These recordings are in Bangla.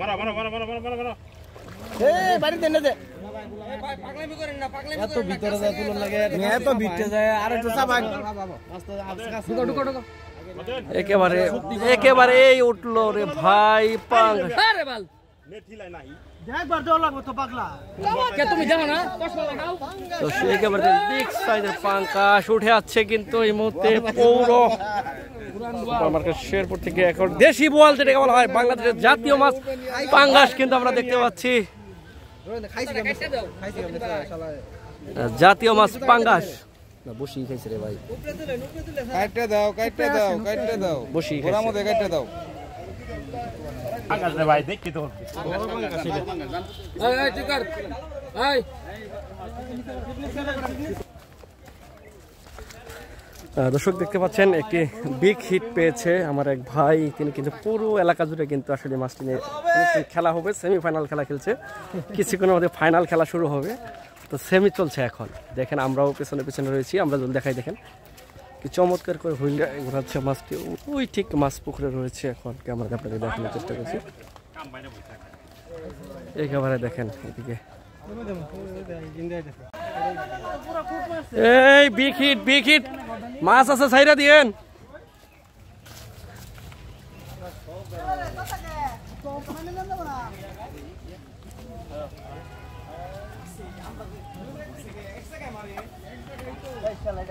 মারা মারা এই বাড়িতে একেবারে একেবারে এই উঠলো রে ভাই পাল আরে নাই উঠে আছে কিন্তু এই মুহূর্তে পৌর শেরপুর থেকে এখন দেশি বোয়াল যেটাকে বলা হয় বাংলাদেশের জাতীয় মাছ পাঙ্গাস কিন্তু আমরা দেখতে পাচ্ছি জাতীয় মাছ পাঙ্গাস বসি খাইছে রে ভাই কাটটা দাও কাটটা দাও কাটটা দাও বসি খাইছে দাও আকাশ ভাই দেখি তো দর্শক দেখতে পাচ্ছেন একটি বিগ হিট পেয়েছে আমার এক ভাই তিনি কিন্তু পুরো এলাকা জুড়ে কিন্তু আসলে মাছটি নিয়ে খেলা হবে সেমিফাইনাল খেলা খেলছে কিছুক্ষণ আমাদের ফাইনাল খেলা শুরু হবে তো সেমি চলছে এখন দেখেন আমরাও পেছনে পেছনে রয়েছি আমরা দেখাই দেখেন চমৎকার করে হরিণটা ঘোরাচ্ছে মাছটি ওই ঠিক মাছ পুকুরে রয়েছে এখন ক্যামেরা আপনাকে দেখানোর চেষ্টা করছি এই ক্যামেরায় দেখেন এদিকে এই বিখিট বিখিট মাছ আছে সাইরা দিয়েন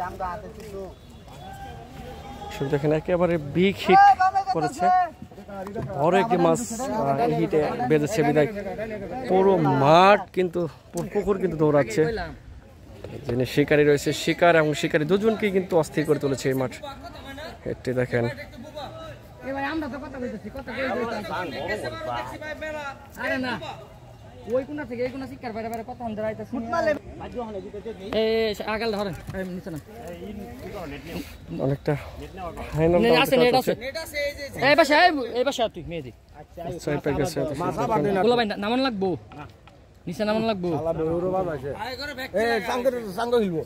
আমরা দর্শক দেখেন একেবারে বিগ হিট করেছে বড় একটি মাছ হিটে বেঁধেছে বিদায় পুরো মাঠ কিন্তু পুকুর কিন্তু দৌড়াচ্ছে যিনি শিকারী রয়েছে শিকার এবং শিকারী দুজনকেই কিন্তু অস্থির করে তুলেছে এই মাঠ একটি দেখেন আমরা তো কথা বলতেছি কথা আরে না ওই কোনা থেকে এই কোনা শিক্ষার বাইরে বাইরে কথা আন্দোলন আইতা শুনি এই আগাল ধরেন নিচে না অনেকটা হাই নাম নেট আছে নেট আছে এই যে এই এই পাশে তুই মেয়ে দি আচ্ছা এই পাশে মাথা বাঁধে না বলো ভাই নামন লাগবো নিচে নামন লাগবো শালা বেউরো বাদ আছে এ সাঙ্গ সাঙ্গ হিলবো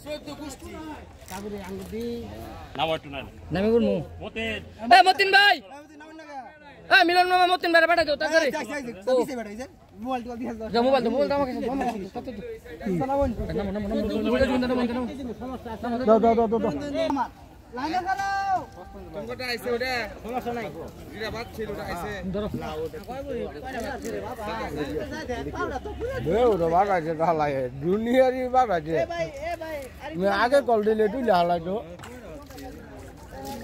নামো একটু না নামে করমু মতিন মতিন ভাই হ্যাঁ মিলন মামা মতিন বাইরে পাঠাই দাও তাড়াতাড়ি মোবাইল দাও মোবাইল দাও মোবাইল দাও আমাকে দাও দাও দাও দাও লাইনে দাঁড়াও তোমরা আইছে ওটা সমস্যা নাই এটা বাদ ছিল ওটা আইছে ধরো না ওটা ওটা বাদ আছে ভালো লাগে দুনিয়ারই বাদ আছে আগে কল দিলে তুই হালাইতো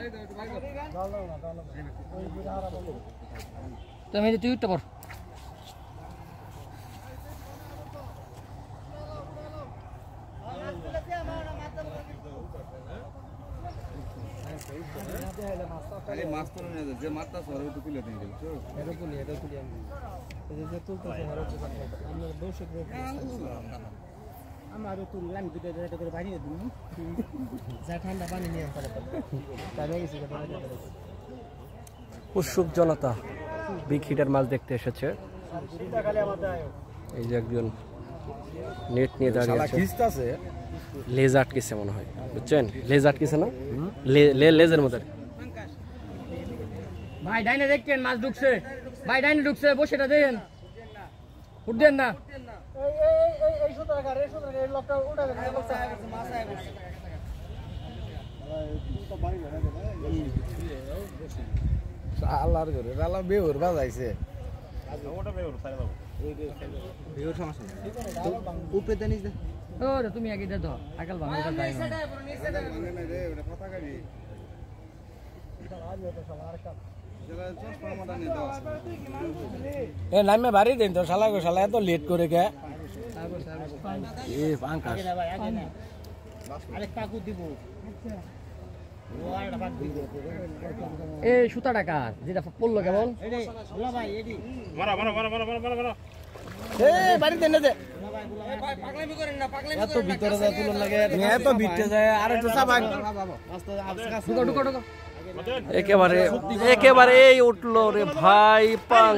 তুমি তুই উঠতে পার খালি মাছ তো নিয়ে যে মাছটা সরে তো তুলে দিয়ে দিল এটা তুলি এটা তুলি আমি যে তুলতেছে আমরা দোষ আমারও তুললাম করে বানিয়ে দিন যা ঠান্ডা পানি নিয়ে তাহলে গেছি উৎসুক জনতা বিগ হিটার মাছ দেখতে এসেছে এই যে একজন নেট নিয়ে দাঁড়িয়েছে আছে লেজ আটকেছে মনে হয় বুঝছেন লেজ আটকেছে না লেজের মধ্যে ভাই ডাইনে দেখছেন মাছ ঢুকছে ভাই ডাইনে ঢুকছে বসেটা দেখেন উঠবেন না আল্লাহর করে আল্লাহ বেহুর বাজাইছে তুমি আগে দে এ নামে ভারি দিন তো শালা গো শালা এত লেট করে কে এ সুতা একেবারে একেবারে এই উঠলো রে ভাই পাং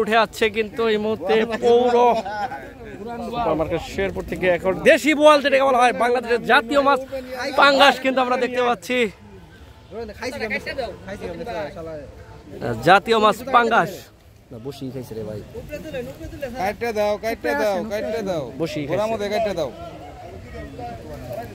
উঠে কিন্তু এই শেরপুর থেকে এখন দেশি বোয়াল যেটাকে বলা হয় বাংলাদেশের জাতীয় মাছ পাঙ্গাস কিন্তু আমরা দেখতে পাচ্ছি জাতীয় মাছ পাঙ্গাস বসি খাইছে রে ভাই কাটটা দাও কাটটা দাও কাটটা দাও বসি খাইছে দাও